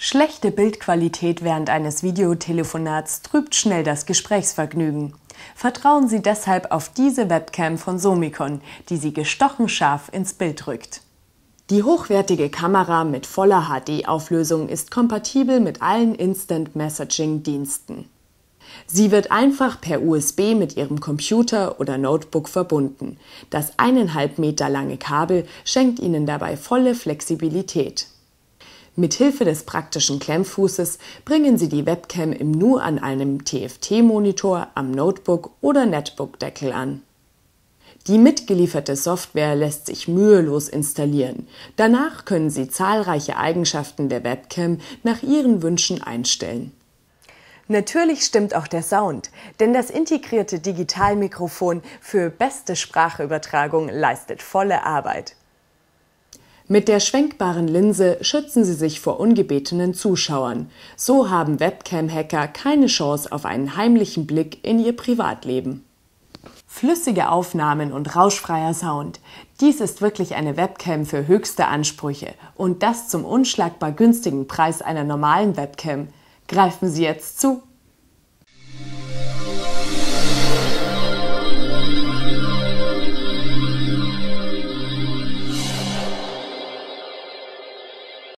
Schlechte Bildqualität während eines Videotelefonats trübt schnell das Gesprächsvergnügen. Vertrauen Sie deshalb auf diese Webcam von Somicon, die Sie gestochen scharf ins Bild rückt. Die hochwertige Kamera mit voller HD-Auflösung ist kompatibel mit allen Instant Messaging-Diensten. Sie wird einfach per USB mit Ihrem Computer oder Notebook verbunden. Das eineinhalb Meter lange Kabel schenkt Ihnen dabei volle Flexibilität. Mithilfe des praktischen Klemmfußes bringen Sie die Webcam im Nu an einem TFT-Monitor, am Notebook oder Netbook-Deckel an. Die mitgelieferte Software lässt sich mühelos installieren. Danach können Sie zahlreiche Eigenschaften der Webcam nach Ihren Wünschen einstellen. Natürlich stimmt auch der Sound, denn das integrierte Digitalmikrofon für beste Sprachübertragung leistet volle Arbeit. Mit der schwenkbaren Linse schützen Sie sich vor ungebetenen Zuschauern. So haben Webcam-Hacker keine Chance auf einen heimlichen Blick in Ihr Privatleben. Flüssige Aufnahmen und rauschfreier Sound. Dies ist wirklich eine Webcam für höchste Ansprüche und das zum unschlagbar günstigen Preis einer normalen Webcam. Greifen Sie jetzt zu!